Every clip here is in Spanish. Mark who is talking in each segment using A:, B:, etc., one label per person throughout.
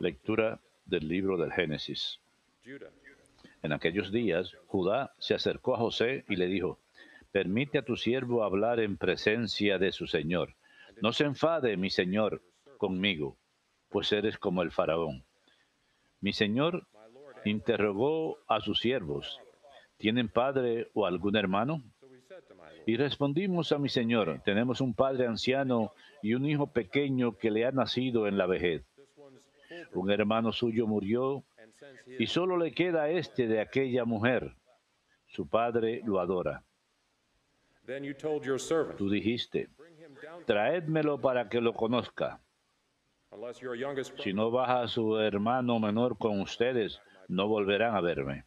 A: Lectura del libro del Génesis. En aquellos días, Judá se acercó a José y le dijo, permite a tu siervo hablar en presencia de su señor. No se enfade, mi señor, conmigo, pues eres como el faraón. Mi señor interrogó a sus siervos, ¿tienen padre o algún hermano? Y respondimos a mi Señor, tenemos un padre anciano y un hijo pequeño que le ha nacido en la vejez. Un hermano suyo murió y solo le queda este de aquella mujer. Su padre lo adora. Tú dijiste, traédmelo para que lo conozca. Si no baja su hermano menor con ustedes, no volverán a verme.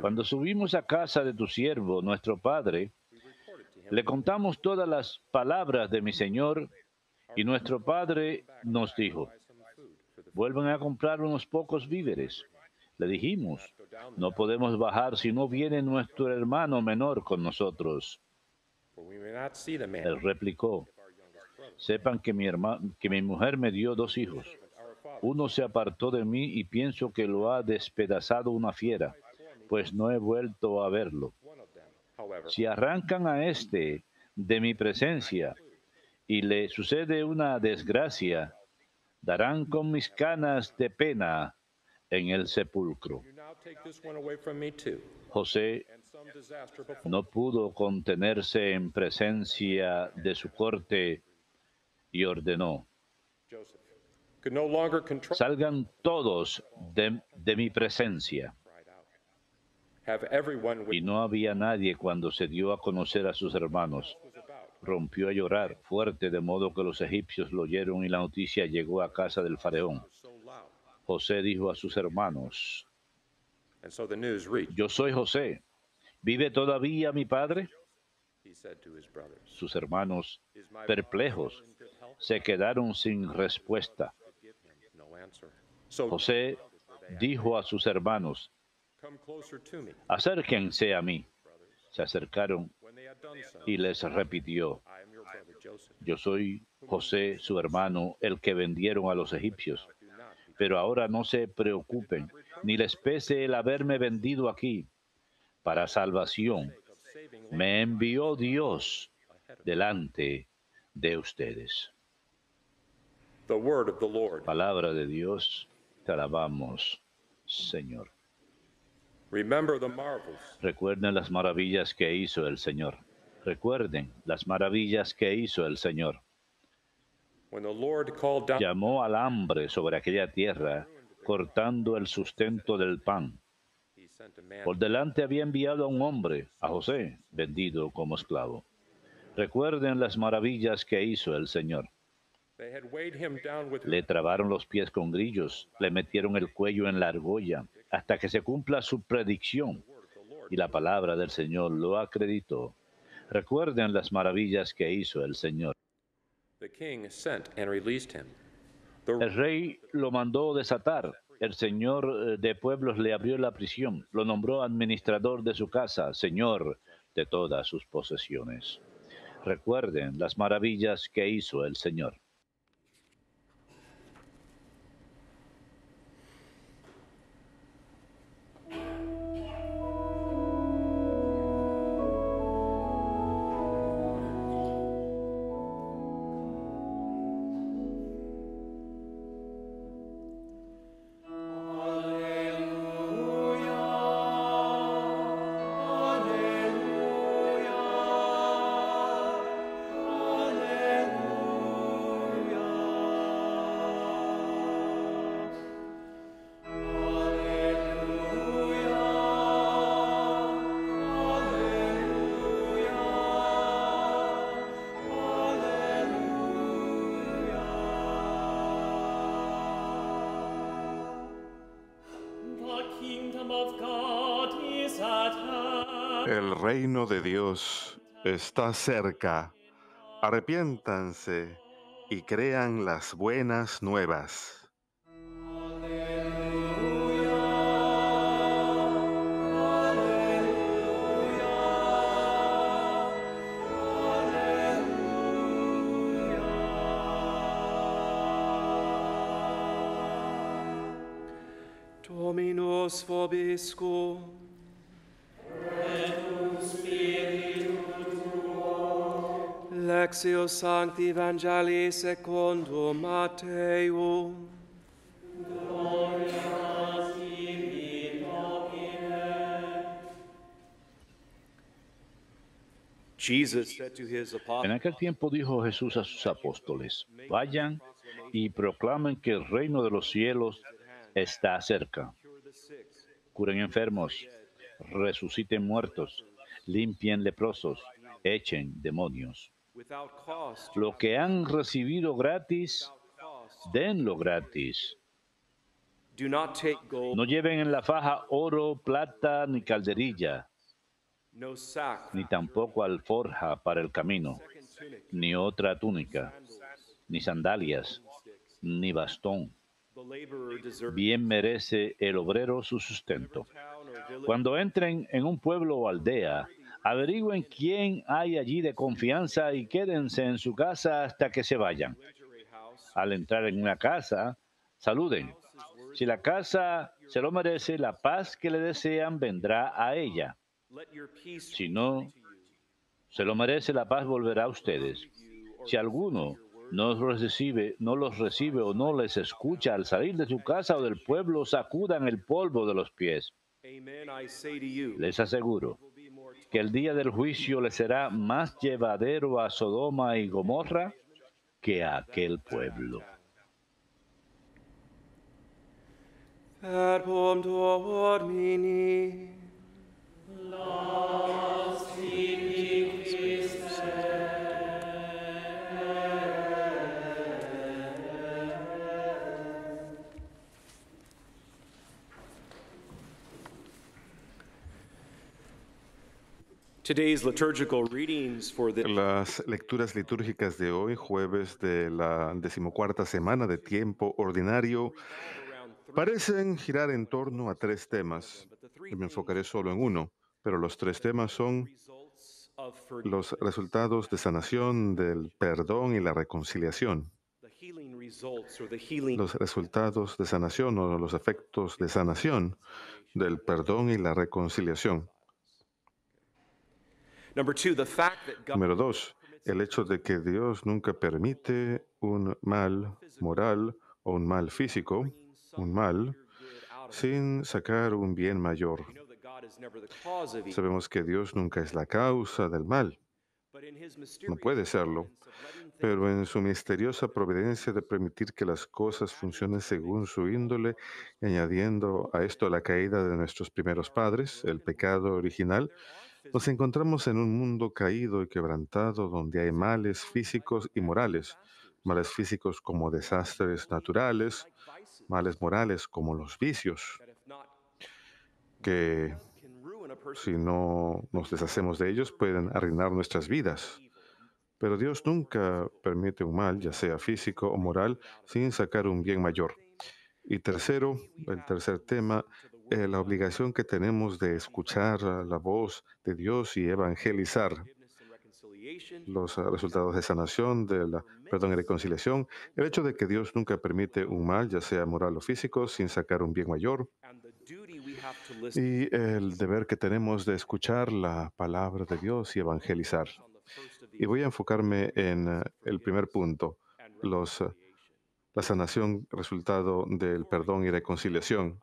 A: Cuando subimos a casa de tu siervo, nuestro padre, le contamos todas las palabras de mi Señor y nuestro padre nos dijo, vuelvan a comprar unos pocos víveres. Le dijimos, no podemos bajar si no viene nuestro hermano menor con nosotros. Él replicó, sepan que mi, hermano, que mi mujer me dio dos hijos. Uno se apartó de mí y pienso que lo ha despedazado una fiera pues no he vuelto a verlo. Si arrancan a este de mi presencia y le sucede una desgracia, darán con mis canas de pena en el sepulcro. José no pudo contenerse en presencia de su corte y ordenó, salgan todos de, de mi presencia. Y no había nadie cuando se dio a conocer a sus hermanos. Rompió a llorar fuerte, de modo que los egipcios lo oyeron y la noticia llegó a casa del faraón. José dijo a sus hermanos, yo soy José. ¿Vive todavía mi padre? Sus hermanos, perplejos, se quedaron sin respuesta. José dijo a sus hermanos, acérquense a mí. Se acercaron y les repitió, yo soy José, su hermano, el que vendieron a los egipcios. Pero ahora no se preocupen, ni les pese el haberme vendido aquí para salvación. Me envió Dios delante de ustedes. Palabra de Dios, te alabamos, Señor. Recuerden las maravillas que hizo el Señor. Recuerden las maravillas que hizo el Señor. Llamó al hambre sobre aquella tierra, cortando el sustento del pan. Por delante había enviado a un hombre, a José, vendido como esclavo. Recuerden las maravillas que hizo el Señor. Le trabaron los pies con grillos, le metieron el cuello en la argolla, hasta que se cumpla su predicción. Y la palabra del Señor lo acreditó. Recuerden las maravillas que hizo el Señor. El rey lo mandó desatar. El señor eh, de pueblos le abrió la prisión. Lo nombró administrador de su casa, señor de todas sus posesiones. Recuerden las maravillas que hizo el Señor.
B: de Dios está cerca. Arrepiéntanse y crean las buenas nuevas. Dominus vobiscum. En
A: aquel tiempo dijo Jesús a sus apóstoles, vayan y proclamen que el reino de los cielos está cerca. Curen enfermos, resuciten muertos, limpien leprosos, echen demonios. Lo que han recibido gratis, denlo gratis. No lleven en la faja oro, plata ni calderilla, ni tampoco alforja para el camino, ni otra túnica, ni sandalias, ni bastón. Bien merece el obrero su sustento. Cuando entren en un pueblo o aldea, Averigüen quién hay allí de confianza y quédense en su casa hasta que se vayan. Al entrar en una casa, saluden. Si la casa se lo merece, la paz que le desean vendrá a ella. Si no se lo merece, la paz volverá a ustedes. Si alguno no los recibe, no los recibe o no les escucha al salir de su casa o del pueblo, sacudan el polvo de los pies. Les aseguro que el día del juicio le será más llevadero a Sodoma y Gomorra que a aquel pueblo.
B: Las lecturas litúrgicas de hoy, jueves de la decimocuarta semana de tiempo ordinario, parecen girar en torno a tres temas. me enfocaré solo en uno, pero los tres temas son los resultados de sanación, del perdón y la reconciliación. Los resultados de sanación o los efectos de sanación, del perdón y la reconciliación. Número dos, el hecho de que Dios nunca permite un mal moral o un mal físico, un mal, sin sacar un bien mayor. Sabemos que Dios nunca es la causa del mal. No puede serlo, pero en su misteriosa providencia de permitir que las cosas funcionen según su índole, añadiendo a esto la caída de nuestros primeros padres, el pecado original, nos encontramos en un mundo caído y quebrantado donde hay males físicos y morales, males físicos como desastres naturales, males morales como los vicios, que si no nos deshacemos de ellos pueden arruinar nuestras vidas. Pero Dios nunca permite un mal, ya sea físico o moral, sin sacar un bien mayor. Y tercero, el tercer tema eh, la obligación que tenemos de escuchar la voz de Dios y evangelizar los ah, resultados de sanación, de la perdón y reconciliación, el hecho de que Dios nunca permite un mal, ya sea moral o físico, sin sacar un bien mayor, y el deber que tenemos de escuchar la palabra de Dios y evangelizar. Y voy a enfocarme en ah, el primer punto, los, ah, la sanación resultado del perdón y reconciliación.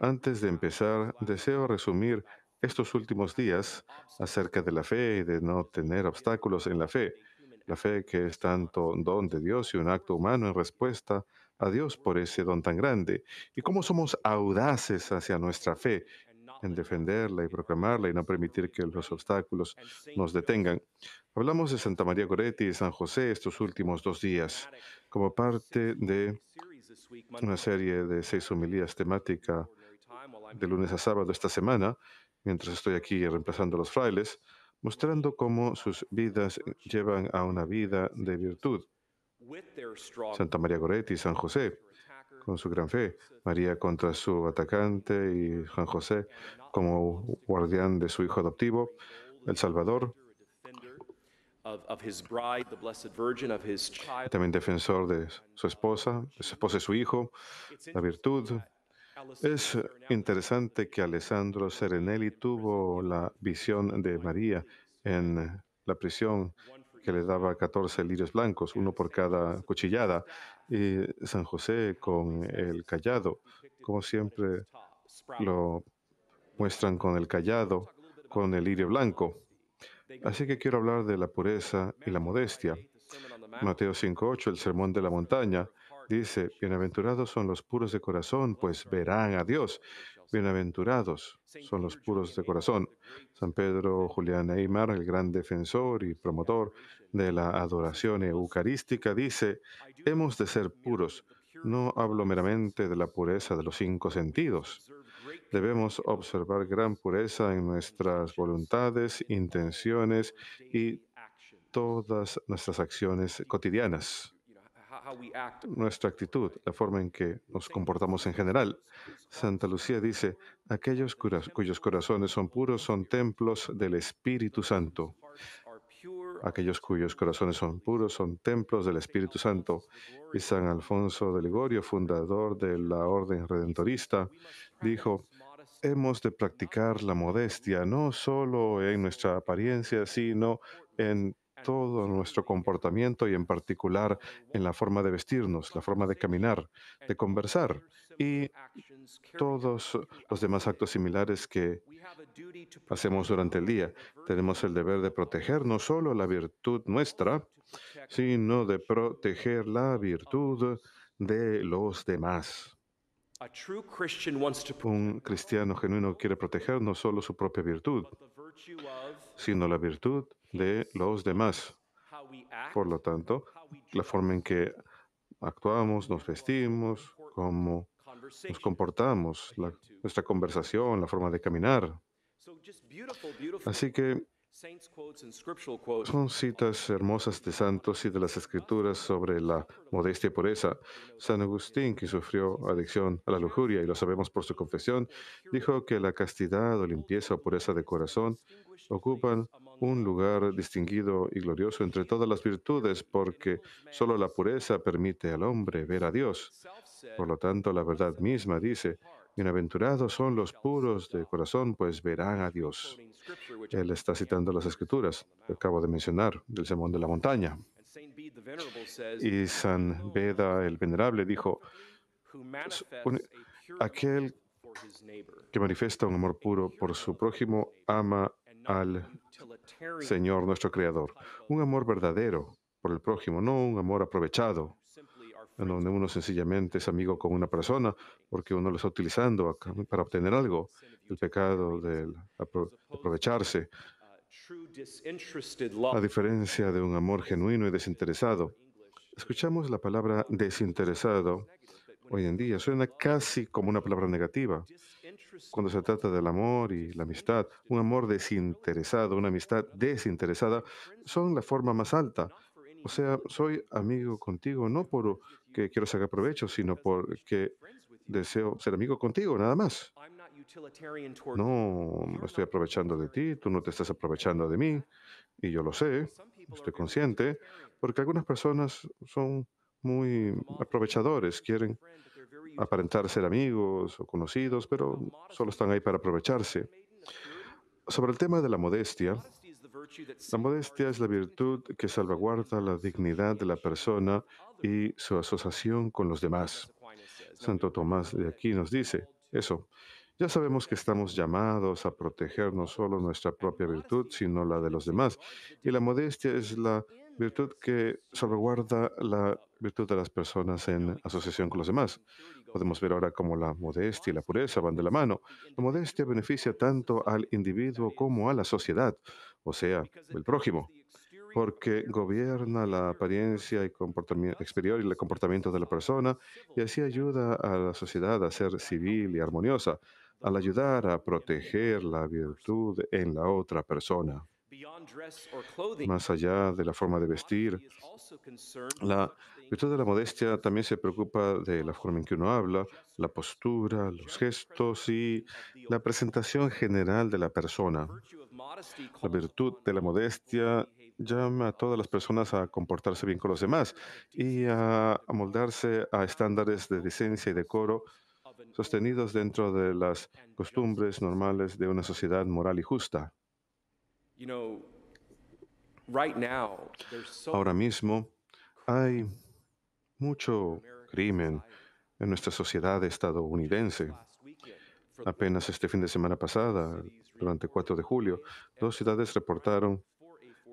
B: Antes de empezar, deseo resumir estos últimos días acerca de la fe y de no tener obstáculos en la fe. La fe que es tanto don de Dios y un acto humano en respuesta a Dios por ese don tan grande. Y cómo somos audaces hacia nuestra fe en defenderla y proclamarla y no permitir que los obstáculos nos detengan. Hablamos de Santa María Goretti y San José estos últimos dos días como parte de una serie de seis homilías temática de lunes a sábado esta semana, mientras estoy aquí reemplazando a los frailes, mostrando cómo sus vidas llevan a una vida de virtud. Santa María Goretti, San José, con su gran fe, María contra su atacante y San José como guardián de su hijo adoptivo, el Salvador, también defensor de su esposa, de su esposa y su hijo, la virtud, es interesante que Alessandro Serenelli tuvo la visión de María en la prisión que le daba 14 lirios blancos, uno por cada cuchillada, y San José con el callado, como siempre lo muestran con el callado, con el lirio blanco. Así que quiero hablar de la pureza y la modestia. Mateo 5.8, el sermón de la montaña, Dice, bienaventurados son los puros de corazón, pues verán a Dios. Bienaventurados son los puros de corazón. San Pedro Julián Eymar, el gran defensor y promotor de la adoración eucarística, dice, hemos de ser puros. No hablo meramente de la pureza de los cinco sentidos. Debemos observar gran pureza en nuestras voluntades, intenciones y todas nuestras acciones cotidianas nuestra actitud, la forma en que nos comportamos en general. Santa Lucía dice, aquellos cuyos corazones son puros son templos del Espíritu Santo. Aquellos cuyos corazones son puros son templos del Espíritu Santo. Y San Alfonso de Ligorio, fundador de la Orden Redentorista, dijo, hemos de practicar la modestia no solo en nuestra apariencia, sino en todo nuestro comportamiento y en particular en la forma de vestirnos, la forma de caminar, de conversar y todos los demás actos similares que hacemos durante el día. Tenemos el deber de proteger no solo la virtud nuestra, sino de proteger la virtud de los demás. Un cristiano genuino quiere proteger no solo su propia virtud, sino la virtud de los demás. Por lo tanto, la forma en que actuamos, nos vestimos, cómo nos comportamos, nuestra conversación, la forma de caminar. Así que son citas hermosas de santos y de las escrituras sobre la modestia y pureza. San Agustín, que sufrió adicción a la lujuria, y lo sabemos por su confesión, dijo que la castidad o limpieza o pureza de corazón ocupan un lugar distinguido y glorioso entre todas las virtudes, porque solo la pureza permite al hombre ver a Dios. Por lo tanto, la verdad misma dice, Bienaventurados son los puros de corazón, pues verán a Dios. Él está citando las escrituras que acabo de mencionar del Sermón de la Montaña. Y San Beda el Venerable dijo, aquel que manifiesta un amor puro por su prójimo ama al Señor nuestro Creador. Un amor verdadero por el prójimo, no un amor aprovechado, en donde uno sencillamente es amigo con una persona porque uno lo está utilizando para obtener algo. El pecado de aprovecharse. A diferencia de un amor genuino y desinteresado. Escuchamos la palabra desinteresado hoy en día. Suena casi como una palabra negativa, cuando se trata del amor y la amistad, un amor desinteresado, una amistad desinteresada, son la forma más alta. O sea, soy amigo contigo no por que quiero sacar provecho, sino porque deseo ser amigo contigo, nada más. No estoy aprovechando de ti, tú no te estás aprovechando de mí, y yo lo sé, estoy consciente, porque algunas personas son muy aprovechadores, quieren aparentar ser amigos o conocidos, pero solo están ahí para aprovecharse. Sobre el tema de la modestia, la modestia es la virtud que salvaguarda la dignidad de la persona y su asociación con los demás. Santo Tomás de aquí nos dice eso. Ya sabemos que estamos llamados a proteger no solo nuestra propia virtud, sino la de los demás. Y la modestia es la virtud que salvaguarda la virtud de las personas en asociación con los demás. Podemos ver ahora cómo la modestia y la pureza van de la mano. La modestia beneficia tanto al individuo como a la sociedad, o sea, el prójimo, porque gobierna la apariencia y comportamiento exterior y el comportamiento de la persona y así ayuda a la sociedad a ser civil y armoniosa al ayudar a proteger la virtud en la otra persona. Más allá de la forma de vestir, la la Virtud de la modestia también se preocupa de la forma en que uno habla, la postura, los gestos y la presentación general de la persona. La virtud de la modestia llama a todas las personas a comportarse bien con los demás y a amoldarse a estándares de decencia y decoro sostenidos dentro de las costumbres normales de una sociedad moral y justa. Ahora mismo hay mucho crimen en nuestra sociedad estadounidense. Apenas este fin de semana pasada, durante el 4 de julio, dos ciudades reportaron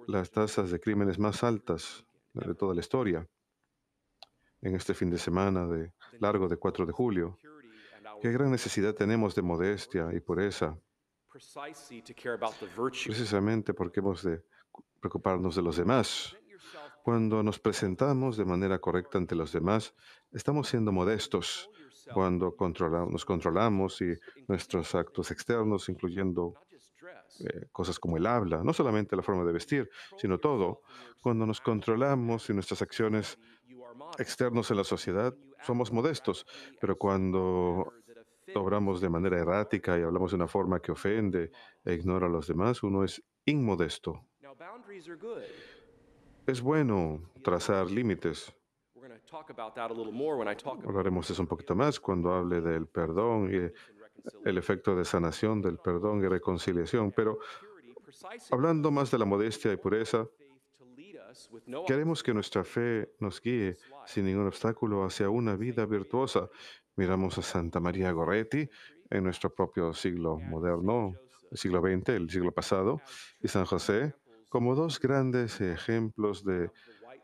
B: las tasas de crímenes más altas de toda la historia. En este fin de semana de largo de 4 de julio, qué gran necesidad tenemos de modestia y pureza, precisamente porque hemos de preocuparnos de los demás cuando nos presentamos de manera correcta ante los demás, estamos siendo modestos. Cuando nos controlamos y nuestros actos externos, incluyendo eh, cosas como el habla, no solamente la forma de vestir, sino todo. Cuando nos controlamos y nuestras acciones externos en la sociedad, somos modestos, pero cuando obramos de manera errática y hablamos de una forma que ofende e ignora a los demás, uno es inmodesto es bueno trazar límites. Hablaremos de eso un poquito más cuando hable del perdón y el efecto de sanación del perdón y reconciliación. Pero hablando más de la modestia y pureza, queremos que nuestra fe nos guíe sin ningún obstáculo hacia una vida virtuosa. Miramos a Santa María Goretti en nuestro propio siglo moderno, el siglo XX, el siglo pasado, y San José como dos grandes ejemplos de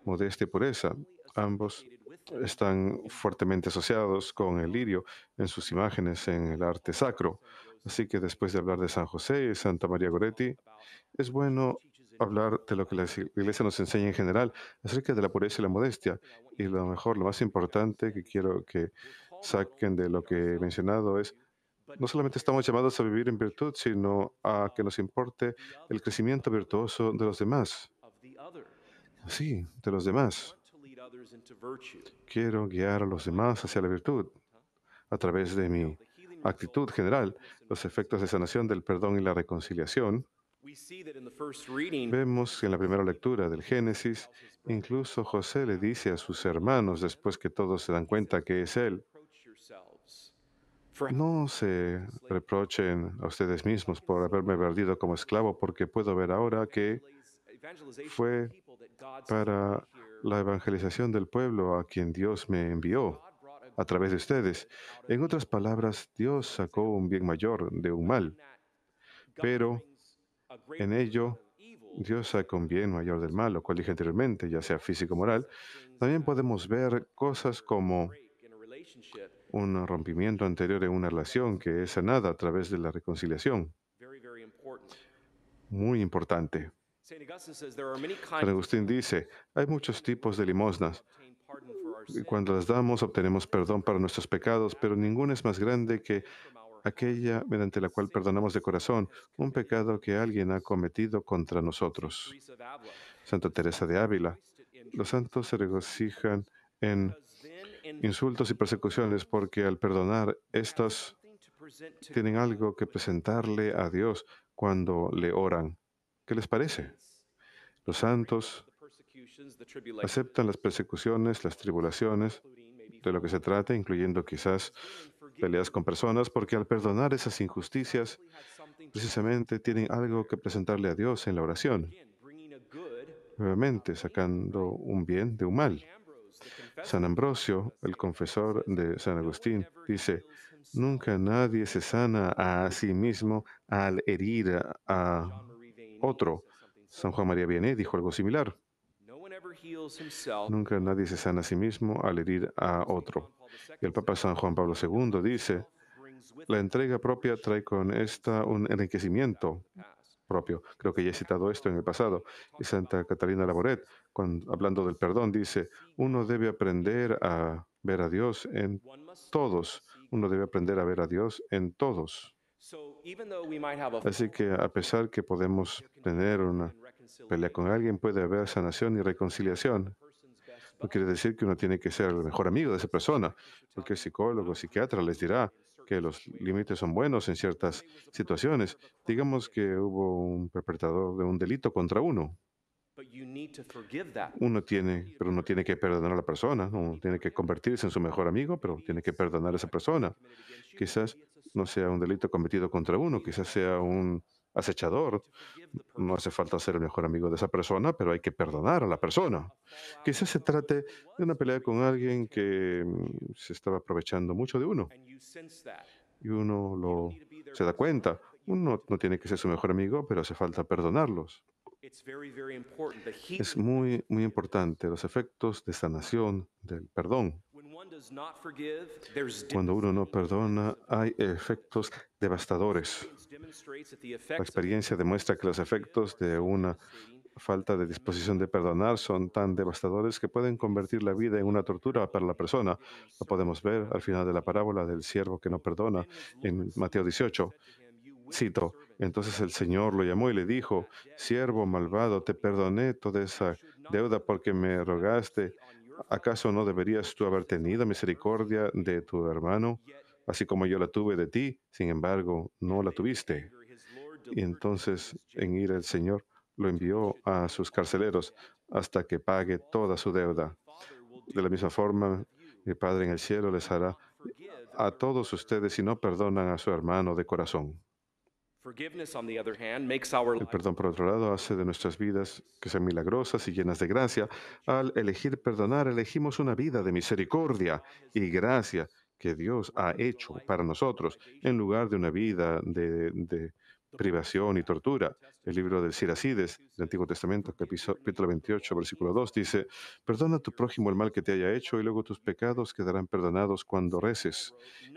B: modestia y pureza. Ambos están fuertemente asociados con el lirio en sus imágenes en el arte sacro. Así que después de hablar de San José y Santa María Goretti, es bueno hablar de lo que la Iglesia nos enseña en general acerca de la pureza y la modestia. Y lo mejor, lo más importante que quiero que saquen de lo que he mencionado es no solamente estamos llamados a vivir en virtud, sino a que nos importe el crecimiento virtuoso de los demás. Sí, de los demás. Quiero guiar a los demás hacia la virtud a través de mi actitud general, los efectos de sanación del perdón y la reconciliación. Vemos que en la primera lectura del Génesis, incluso José le dice a sus hermanos, después que todos se dan cuenta que es él, no se reprochen a ustedes mismos por haberme perdido como esclavo, porque puedo ver ahora que fue para la evangelización del pueblo a quien Dios me envió a través de ustedes. En otras palabras, Dios sacó un bien mayor de un mal, pero en ello Dios sacó un bien mayor del mal, lo cual dije anteriormente, ya sea físico o moral. También podemos ver cosas como un rompimiento anterior en una relación que es sanada a través de la reconciliación. Muy importante. San Agustín dice, hay muchos tipos de limosnas. Cuando las damos obtenemos perdón para nuestros pecados, pero ninguna es más grande que aquella mediante la cual perdonamos de corazón un pecado que alguien ha cometido contra nosotros. Santa Teresa de Ávila, los santos se regocijan en insultos y persecuciones, porque al perdonar, estas tienen algo que presentarle a Dios cuando le oran. ¿Qué les parece? Los santos aceptan las persecuciones, las tribulaciones, de lo que se trata, incluyendo quizás peleas con personas, porque al perdonar esas injusticias, precisamente tienen algo que presentarle a Dios en la oración. Nuevamente, sacando un bien de un mal. San Ambrosio, el confesor de San Agustín, dice, nunca nadie se sana a sí mismo al herir a otro. San Juan María Vianney dijo algo similar. Nunca nadie se sana a sí mismo al herir a otro. Y el Papa San Juan Pablo II dice, la entrega propia trae con esta un enriquecimiento Creo que ya he citado esto en el pasado. Y Santa Catalina Laboret, hablando del perdón, dice, uno debe aprender a ver a Dios en todos. Uno debe aprender a ver a Dios en todos. Así que a pesar que podemos tener una pelea con alguien, puede haber sanación y reconciliación no quiere decir que uno tiene que ser el mejor amigo de esa persona. porque el psicólogo, psiquiatra les dirá que los límites son buenos en ciertas situaciones. Digamos que hubo un perpetrador de un delito contra uno. Uno tiene, pero uno tiene que perdonar a la persona, uno tiene que convertirse en su mejor amigo, pero tiene que perdonar a esa persona. Quizás no sea un delito cometido contra uno, quizás sea un acechador. No hace falta ser el mejor amigo de esa persona, pero hay que perdonar a la persona. Quizás se trate de una pelea con alguien que mm, se estaba aprovechando mucho de uno. Y uno lo, se da cuenta. Uno no tiene que ser su mejor amigo, pero hace falta perdonarlos. Es muy, muy importante los efectos de sanación del perdón. Cuando uno no perdona, hay efectos devastadores. La experiencia demuestra que los efectos de una falta de disposición de perdonar son tan devastadores que pueden convertir la vida en una tortura para la persona. Lo podemos ver al final de la parábola del siervo que no perdona en Mateo 18. Cito, entonces el Señor lo llamó y le dijo, siervo malvado, te perdoné toda esa deuda porque me rogaste ¿Acaso no deberías tú haber tenido misericordia de tu hermano, así como yo la tuve de ti? Sin embargo, no la tuviste. Y entonces, en ir el Señor, lo envió a sus carceleros hasta que pague toda su deuda. De la misma forma, mi Padre en el cielo les hará a todos ustedes si no perdonan a su hermano de corazón. El perdón, por otro lado, hace de nuestras vidas que sean milagrosas y llenas de gracia. Al elegir perdonar, elegimos una vida de misericordia y gracia que Dios ha hecho para nosotros, en lugar de una vida de, privación y tortura. El libro de Siracides, del Antiguo Testamento, capítulo 28, versículo 2, dice, perdona a tu prójimo el mal que te haya hecho y luego tus pecados quedarán perdonados cuando reces.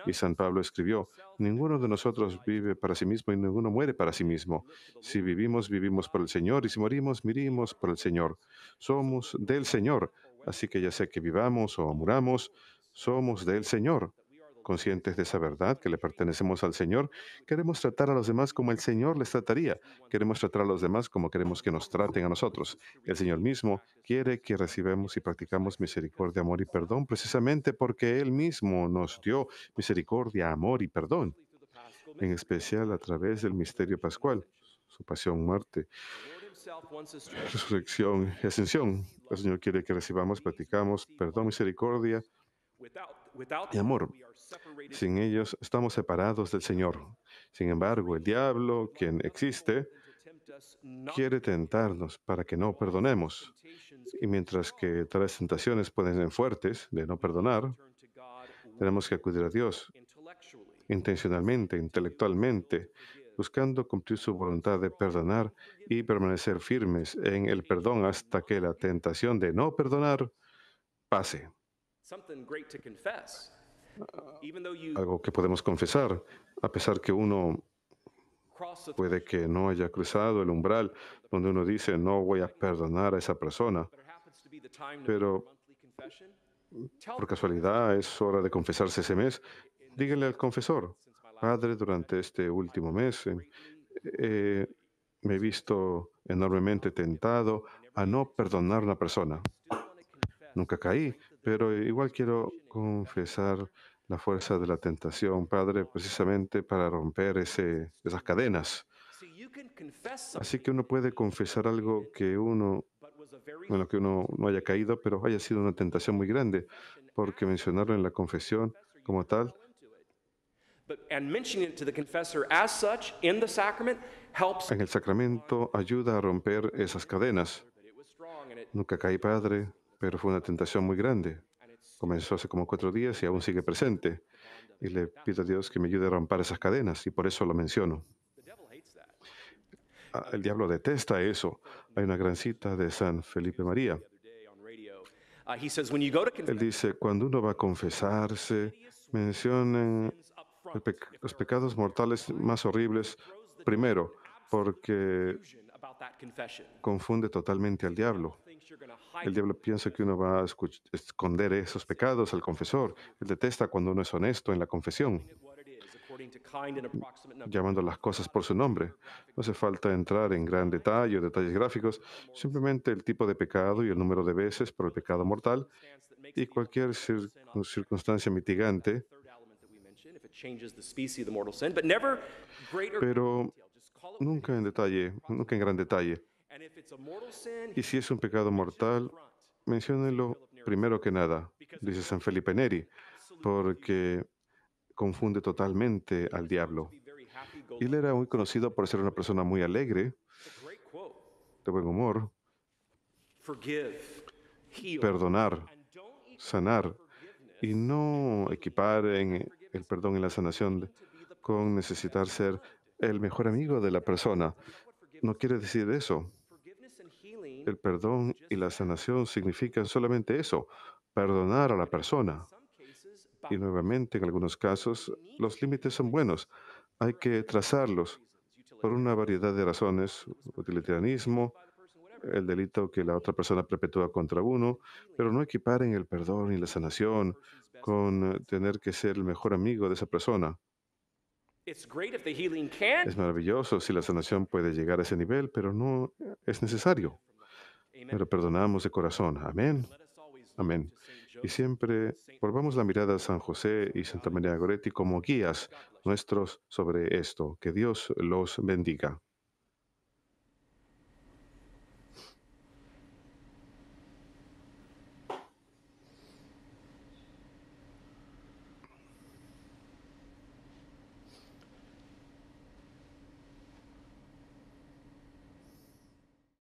B: Y San Pablo escribió, ninguno de nosotros vive para sí mismo y ninguno muere para sí mismo. Si vivimos, vivimos por el Señor y si morimos, morimos por el Señor. Somos del Señor, así que ya sea que vivamos o muramos, somos del Señor. Conscientes de esa verdad, que le pertenecemos al Señor, queremos tratar a los demás como el Señor les trataría. Queremos tratar a los demás como queremos que nos traten a nosotros. El Señor mismo quiere que recibamos y practicamos misericordia, amor y perdón, precisamente porque Él mismo nos dio misericordia, amor y perdón, en especial a través del misterio pascual, su pasión, muerte resurrección y ascensión. El Señor quiere que recibamos, practicamos perdón, misericordia, y amor. Sin ellos estamos separados del Señor. Sin embargo, el diablo, quien existe, quiere tentarnos para que no perdonemos. Y mientras que tales tentaciones pueden ser fuertes de no perdonar, tenemos que acudir a Dios intencionalmente, intelectualmente, buscando cumplir su voluntad de perdonar y permanecer firmes en el perdón hasta que la tentación de no perdonar pase algo que podemos confesar, a pesar que uno puede que no haya cruzado el umbral donde uno dice, no voy a perdonar a esa persona, pero por casualidad es hora de confesarse ese mes, díganle al confesor, Padre, durante este último mes eh, eh, me he visto enormemente tentado a no perdonar a una persona. Nunca caí, pero igual quiero confesar la fuerza de la tentación, Padre, precisamente para romper ese, esas cadenas. Así que uno puede confesar algo que uno, bueno, que uno no haya caído, pero haya sido una tentación muy grande, porque mencionarlo en la confesión como tal en el sacramento ayuda a romper esas cadenas. Nunca caí, Padre, pero fue una tentación muy grande. Comenzó hace como cuatro días y aún sigue presente. Y le pido a Dios que me ayude a romper esas cadenas y por eso lo menciono. Ah, el diablo detesta eso. Hay una gran cita de San Felipe María. Él dice, cuando uno va a confesarse, mencionen los pecados mortales más horribles primero, porque confunde totalmente al diablo. El diablo piensa que uno va a esconder esos pecados al confesor. Él detesta cuando uno es honesto en la confesión, llamando las cosas por su nombre. No hace falta entrar en gran detalle o detalles gráficos, simplemente el tipo de pecado y el número de veces por el pecado mortal y cualquier circunstancia mitigante. Pero nunca en detalle, nunca en gran detalle. Y si es un pecado mortal, menciónelo primero que nada, dice San Felipe Neri, porque confunde totalmente al diablo. Él era muy conocido por ser una persona muy alegre, de buen humor, perdonar, sanar y no equipar el perdón y la sanación con necesitar ser el mejor amigo de la persona. No quiere decir eso. El perdón y la sanación significan solamente eso, perdonar a la persona. Y nuevamente, en algunos casos, los límites son buenos. Hay que trazarlos por una variedad de razones, utilitarianismo, el delito que la otra persona perpetúa contra uno, pero no equiparen el perdón y la sanación con tener que ser el mejor amigo de esa persona. Es maravilloso si la sanación puede llegar a ese nivel, pero no es necesario. Pero perdonamos de corazón. Amén. Amén. Y siempre volvamos la mirada a San José y Santa María Goretti como guías nuestros sobre esto. Que Dios los bendiga.